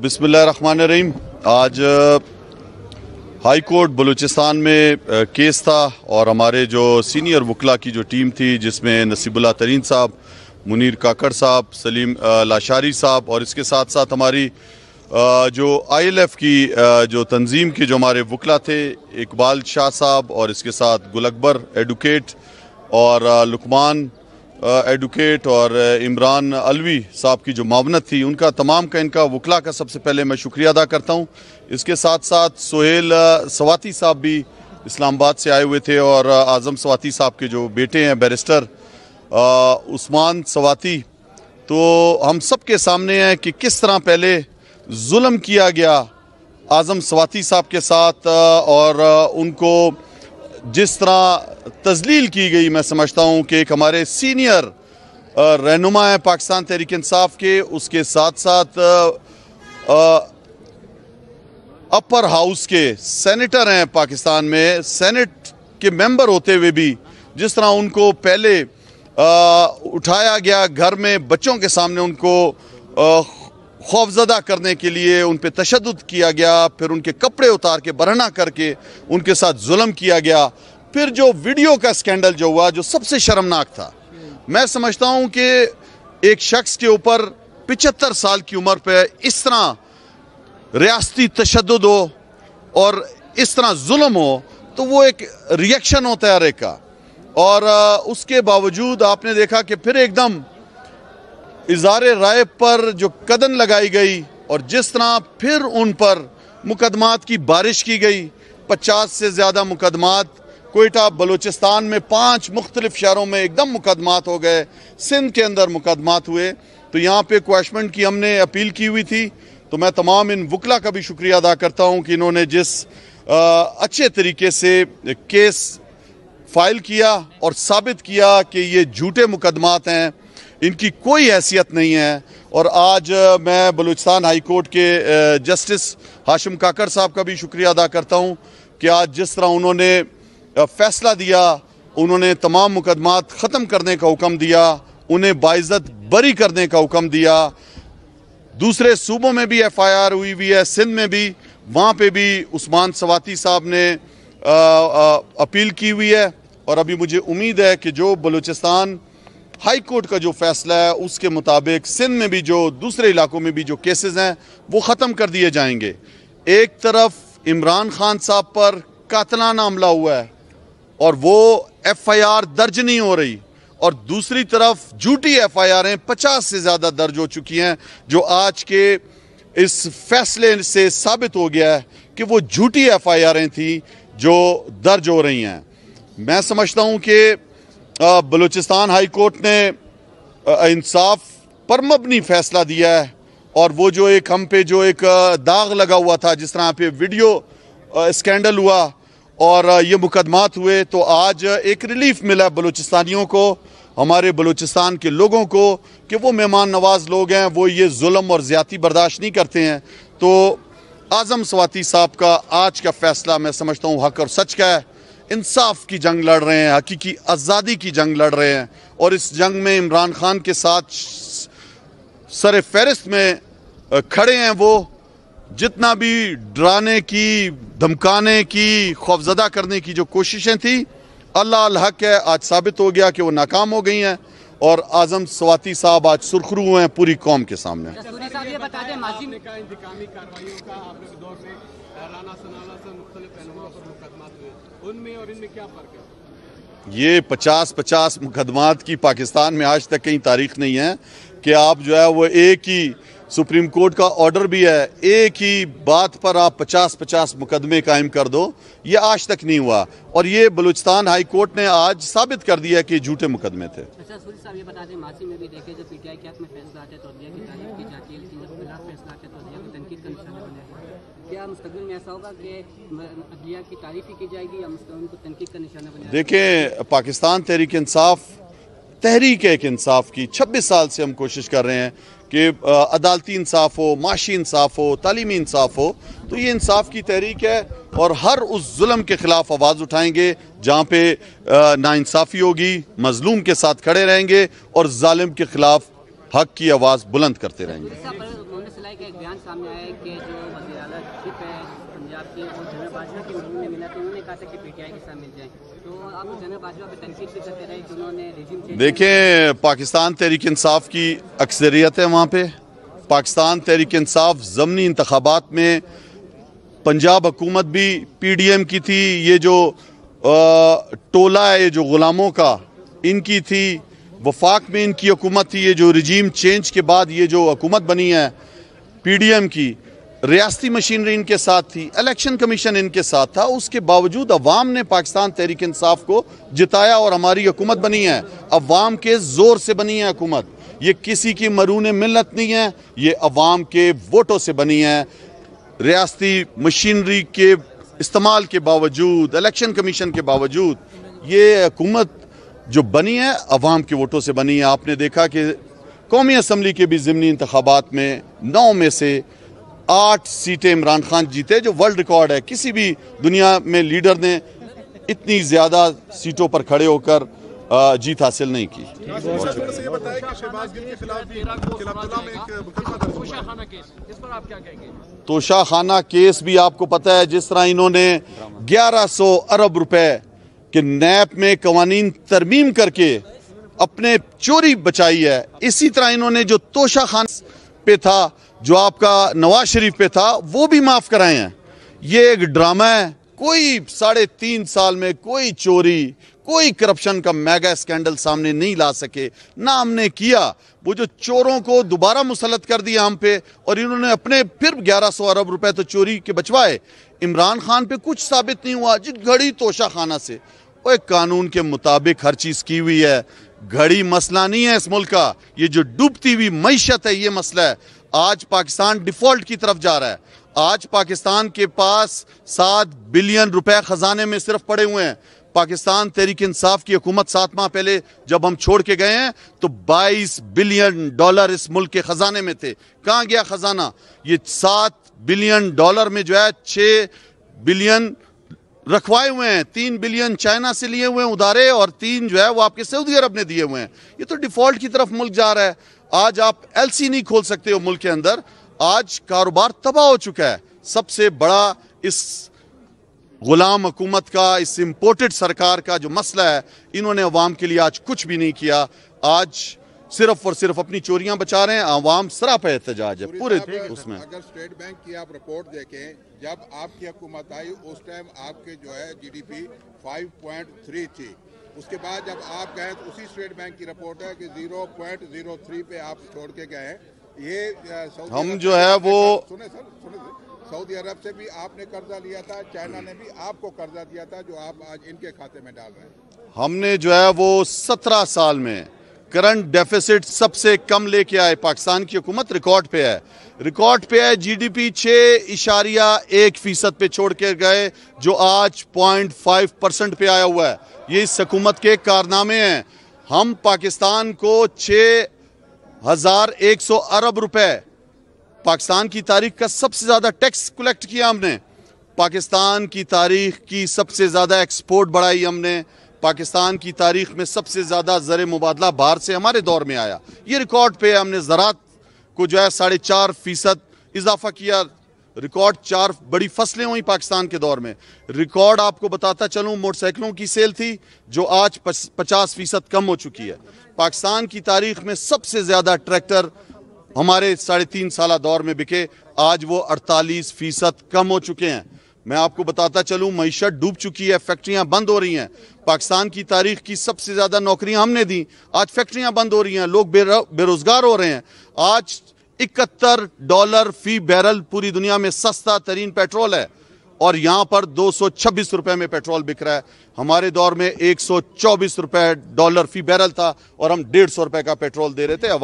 बिसमिल्ल रहीम आज high court Balochistan में case था और हमारे जो सीनियर वकला की जो टीम थी जिसमें नसीबुल्ला तरीन साहब मुनीर काकड़ साहब सलीम लाशारी साहब और इसके साथ साथ हमारी जो आईएलएफ की जो तंजीम के जो हमारे वकला थे इकबाल शाह साहब और इसके साथ गुल अकबर एडुकेट और लुकमान एडवोकेट और इमरान अलवी साहब की जो मावनत थी उनका तमाम का इनका वकला का सबसे पहले मैं शुक्रिया अदा करता हूँ इसके साथ साथ सोहेल सवाती साहब भी इस्लामाबाद से आए हुए थे और आज़म सवाती साहब के जो बेटे हैं बैरिस्टर उस्मान सवाती तो हम सब के सामने हैं कि किस तरह पहले जुल्म किया गया आज़म सवाती साहब के साथ और उनको जिस तरह तजलील की गई मैं समझता हूँ कि एक हमारे सीनियर रहनुमा है पाकिस्तान तहरीक इंसाफ के उसके साथ साथ अपर हाउस के सेनेटर हैं पाकिस्तान में सेनेट के मेंबर होते हुए भी जिस तरह उनको पहले आ, उठाया गया घर में बच्चों के सामने उनको आ, खौफजदा करने के लिए उन पर तशद किया गया फिर उनके कपड़े उतार के बरना करके उनके साथ जुल्म किया गया फिर जो वीडियो का स्कैंडल जो हुआ जो सबसे शर्मनाक था मैं समझता हूँ कि एक शख्स के ऊपर पिचहत्तर साल की उम्र पर इस तरह रियाती तशद हो और इस तरह जुल्म हो तो वो एक रिएक्शन होता है अरे एक का और उसके बावजूद आपने देखा कि फिर एकदम इजहार राय पर जो कदम लगाई गई और जिस तरह फिर उन पर मुकदमात की बारिश की गई पचास से ज़्यादा मुकदमात कोयटा बलूचिस्तान में पाँच मुख्तलिफ शहरों में एकदम मुकदमात हो गए सिंध के अंदर मुकदमात हुए तो यहाँ पे क्वेश्चमेंट की हमने अपील की हुई थी तो मैं तमाम इन वकला का भी शुक्रिया अदा करता हूँ कि इन्होंने जिस आ, अच्छे तरीके से केस फाइल किया और साबित किया कि ये झूठे मुकदमात हैं इनकी कोई हैसियत नहीं है और आज मैं बलूचिस्तान हाई कोर्ट के जस्टिस हाशिम काकर साहब का भी शुक्रिया अदा करता हूँ कि आज जिस तरह उन्होंने फैसला दिया उन्होंने तमाम मुकदमात ख़त्म करने का हुक्म दिया उन्हें बाइज़त बरी करने का हुक्म दिया दूसरे सूबों में भी एफ आई आर हुई हुई है सिंध में भी वहाँ पे भी उस्मान सवाती साहब ने आ, आ, अपील की हुई है और अभी मुझे उम्मीद है कि जो बलूचिस्तान हाई कोर्ट का जो फैसला है उसके मुताबिक सिंध में भी जो दूसरे इलाकों में भी जो केसेस हैं वो ख़त्म कर दिए जाएंगे एक तरफ इमरान खान साहब पर कातलाना हमला हुआ है और वो एफआईआर दर्ज नहीं हो रही और दूसरी तरफ झूठी एफ आई आरें पचास से ज़्यादा दर्ज हो चुकी हैं जो आज के इस फैसले से साबित हो गया है कि वो झूठी एफ आई आरें थी जो दर्ज हो रही हैं मैं समझता हूँ कि बलूचिस्तान हाई कोर्ट ने इंसाफ पर मबनी फैसला दिया है और वो जो एक हम पे जो एक दाग लगा हुआ था जिस तरह पे वीडियो स्कैंडल हुआ और ये मुकदमात हुए तो आज एक रिलीफ मिला बलूचिस्तानियों को हमारे बलूचिस्तान के लोगों को कि वो मेहमान नवाज लोग हैं वो ये जुल्म और ज़्यादती बर्दाश्त नहीं करते हैं तो आज़म स्वाति साहब का आज का फ़ैसला मैं समझता हूँ हक और सच का है इंसाफ की जंग लड़ रहे हैं हकीकी आज़ादी की जंग लड़ रहे हैं और इस जंग में इमरान खान के साथ सर फहरिस्त में खड़े हैं वो जितना भी डराने की धमकाने की खौफजदा करने की जो कोशिशें थी अल्लाह हक है आज साबित हो गया कि वो नाकाम हो गई हैं और आजम स्वाति साहब आज सुरखरू हुए हैं पूरी कौम के सामने उनमें और इनमें क्या फर्क है ये पचास पचास मुकदमात की पाकिस्तान में आज तक कहीं तारीख नहीं है कि आप जो है वो एक ही सुप्रीम कोर्ट का ऑर्डर भी है एक ही बात पर आप पचास पचास मुकदमे कायम कर दो ये आज तक नहीं हुआ और ये बलूचिस्तान हाई कोर्ट ने आज साबित कर दिया कि झूठे मुकदमे थे अच्छा, देखें तो तो पाकिस्तान तहरीक इंसाफ तहरीक एक इंसाफ की छब्बीस साल से हम कोशिश कर रहे हैं कि अदालती इंसाफ हो माशी इंसाफ हो तलीमी इंसाफ हो तो ये इंसाफ की तहरीक है और हर उस जुल्म के खिलाफ आवाज़ उठाएंगे जहाँ पे नाानसाफ़ी होगी मजलूम के साथ खड़े रहेंगे और ालिम के खिलाफ हक की आवाज़ बुलंद करते रहेंगे का एक बयान सामने आया है कि जो वजी अला चिप है पंजाब की वो जनरल बाजवा की महीने मिला तो उन्होंने कहा था कि पीटीआई के साथ मिल जाए तो आप जनरल बाजवा पे तनकीद भी करते रहे कि उन्होंने रिजिम देखें पाकिस्तान तहरीक इंसाफ की अक्सरियत है वहाँ पे पाकिस्तान तहरीक इंसाफ ज़मनी इंतबात में पंजाब हुकूमत भी पी डी एम की थी ये जो आ, टोला है ये जो ग़ुलामों का इनकी थी वफाक में इनकी हुकूमत थी ये जो रिजीम चेंज के बाद ये जो हुकूमत बनी है पीडीएम की रियासती मशीनरी इनके साथ थी इलेक्शन कमीशन इनके साथ था उसके बावजूद अवाम ने पाकिस्तान तहरीक इंसाफ को जिताया और हमारी हुकूमत बनी है अवाम के ज़ोर से बनी है हुकूमत ये किसी की मरून मिलत नहीं है ये अवाम के वोटों से बनी है रियासती मशीनरी के इस्तेमाल के बावजूद इलेक्शन कमीशन के बावजूद ये हुकूमत जो बनी है अवाम के वोटों से बनी है आपने देखा कि कौमी असम्बली के भी ज़मनी इंतबात में नौ में से आठ सीटें इमरान खान जीते जो वर्ल्ड रिकॉर्ड है किसी भी दुनिया में लीडर ने इतनी ज़्यादा सीटों पर खड़े होकर जीत हासिल नहीं की तोशा खाना केस भी आपको पता है जिस तरह इन्होंने 1100 अरब रुपए के नैप में कवानीन तरमीम करके अपने चोरी बचाई है इसी तरह इन्होंने जो तोशा खान पे था जो आपका नवाज शरीफ पे था वो भी माफ़ कराए हैं ये एक ड्रामा है कोई साढ़े तीन साल में कोई चोरी कोई करप्शन का मेगा स्कैंडल सामने नहीं ला सके ना हमने किया वो जो चोरों को दोबारा मुसलत कर दिया हम पे और इन्होंने अपने फिर 1100 अरब रुपए तो चोरी के बचवाए इमरान खान पे कुछ साबित नहीं हुआ जिस घड़ी तोशा खाना से वो एक कानून के मुताबिक हर चीज़ की हुई है घड़ी मसला नहीं है इस मुल्क का ये जो डूबती हुई मीशत है ये मसला है आज पाकिस्तान डिफॉल्ट की तरफ जा रहा है आज पाकिस्तान के पास सात बिलियन रुपए खजाने में सिर्फ पड़े हुए हैं पाकिस्तान तहरीक इंसाफ की हुकूमत सात माह पहले जब हम छोड़ के गए हैं तो 22 बिलियन डॉलर इस मुल्क के खजाने में थे कहाँ गया खजाना ये सात बिलियन डॉलर में जो है छः बिलियन रखवाए हुए हैं तीन बिलियन चाइना से लिए हुए हैं उधारे और तीन जो है वो आपके सऊदी अरब ने दिए हुए हैं ये तो डिफॉल्ट की तरफ मुल्क जा रहा है आज आप एलसी नहीं खोल सकते हो मुल्क के अंदर आज कारोबार तबाह हो चुका है सबसे बड़ा इस गुलाम हुकूमत का इस इम्पोर्टेड सरकार का जो मसला है इन्होंने अवाम के लिए आज कुछ भी नहीं किया आज सिर्फ और सिर्फ अपनी चोरियां बचा रहे हैं आवाम सराप एहतजाज है पूरे उसमें अगर स्टेट बैंक की आप रिपोर्ट देखें जब आपकी हुकूमत आई उस टाइम आपके जो है जीडीपी 5.3 थी उसके बाद जब आप गए तो उसी स्टेट बैंक की रिपोर्ट है कि थ्री पे आप छोड़ के गए ये हम जो है वो सुने सर सुने सर सऊदी अरब से भी आपने कर्जा लिया था चाइना ने भी आपको कर्जा दिया था जो आप आज इनके खाते में डाल रहे हैं हमने जो है वो सत्रह साल में करंट डेफिसिट सबसे कम लेके आए पाकिस्तान की हुकूमत रिकॉर्ड पे है रिकॉर्ड पे है जीडीपी छः इशारिया एक फीसद पे छोड़ के गए जो आज पॉइंट फाइव परसेंट पे आया हुआ है ये इस हकूमत के कारनामे हैं हम पाकिस्तान को छः हजार एक सौ अरब रुपए पाकिस्तान की तारीख का सबसे ज़्यादा टैक्स कलेक्ट किया हमने पाकिस्तान की तारीख की सबसे ज़्यादा एक्सपोर्ट बढ़ाई हमने पाकिस्तान की तारीख में सबसे ज़्यादा ज़र मुबादला बाहर से हमारे दौर में आया ये रिकॉर्ड पे हमने ज़रात को जो है साढ़े चार फीसद इजाफा किया रिकॉर्ड चार बड़ी फसलें हुई पाकिस्तान के दौर में रिकॉर्ड आपको बताता चलूं मोटरसाइकिलों की सेल थी जो आज पचास फीसद कम हो चुकी है पाकिस्तान की तारीख में सबसे ज़्यादा ट्रैक्टर हमारे साढ़े तीन साल दौर में बिके आज वो अड़तालीस फीसद कम हो चुके हैं मैं आपको बताता चलूं मीशत डूब चुकी है फैक्ट्रियां बंद हो रही हैं पाकिस्तान की तारीख की सबसे ज़्यादा नौकरियां हमने दी आज फैक्ट्रियां बंद हो रही हैं लोग बेरोज़गार हो रहे हैं आज इकहत्तर डॉलर फी बैरल पूरी दुनिया में सस्ता तरीन पेट्रोल है और यहाँ पर दो सौ छब्बीस में पेट्रोल बिक रहा है हमारे दौर में एक सौ चौबीस डॉलर फी बैरल था और हम डेढ़ सौ का पेट्रोल दे रहे थे